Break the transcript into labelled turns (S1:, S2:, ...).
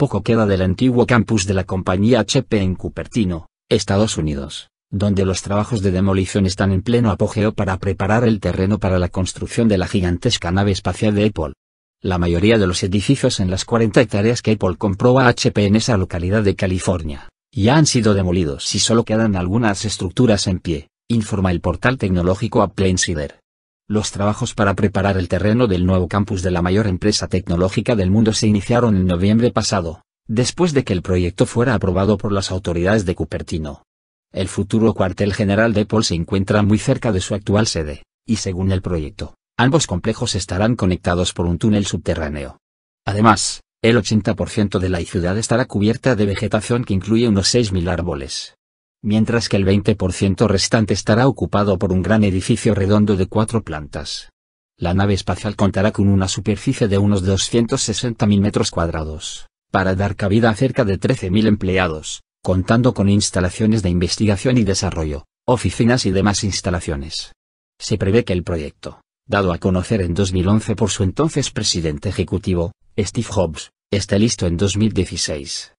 S1: Poco queda del antiguo campus de la compañía HP en Cupertino, Estados Unidos, donde los trabajos de demolición están en pleno apogeo para preparar el terreno para la construcción de la gigantesca nave espacial de Apple. La mayoría de los edificios en las 40 hectáreas que Apple compró a HP en esa localidad de California, ya han sido demolidos y solo quedan algunas estructuras en pie, informa el portal tecnológico Apple Insider. Los trabajos para preparar el terreno del nuevo campus de la mayor empresa tecnológica del mundo se iniciaron en noviembre pasado, después de que el proyecto fuera aprobado por las autoridades de Cupertino. El futuro cuartel general de Paul se encuentra muy cerca de su actual sede, y según el proyecto, ambos complejos estarán conectados por un túnel subterráneo. Además, el 80% de la ciudad estará cubierta de vegetación que incluye unos 6.000 árboles mientras que el 20% restante estará ocupado por un gran edificio redondo de cuatro plantas. La nave espacial contará con una superficie de unos 260.000 metros cuadrados, para dar cabida a cerca de 13.000 empleados, contando con instalaciones de investigación y desarrollo, oficinas y demás instalaciones. Se prevé que el proyecto, dado a conocer en 2011 por su entonces presidente ejecutivo, Steve Jobs, esté listo en 2016.